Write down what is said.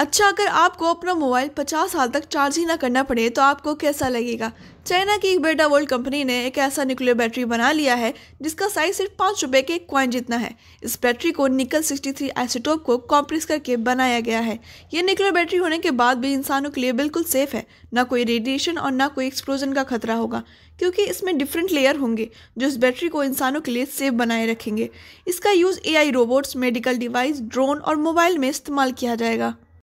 अच्छा अगर आपको अपना मोबाइल 50 साल तक चार्ज ही ना करना पड़े तो आपको कैसा लगेगा चाइना की एक बेटा वर्ल्ड कंपनी ने एक ऐसा न्यूक्लियर बैटरी बना लिया है जिसका साइज सिर्फ पाँच रुपये के क्वाइन जितना है इस बैटरी को निकल 63 एसिटोप को कॉम्प्रेस करके बनाया गया है ये न्यूक्लियर बैटरी होने के बाद भी इंसानों के लिए बिल्कुल सेफ है ना कोई रेडिएशन और ना कोई एक्सप्लोजन का खतरा होगा क्योंकि इसमें डिफरेंट लेयर होंगे जो इस बैटरी को इंसानों के लिए सेफ बनाए रखेंगे इसका use a robots medical device drone और मोबाइल में इस्तेमाल किया जाएगा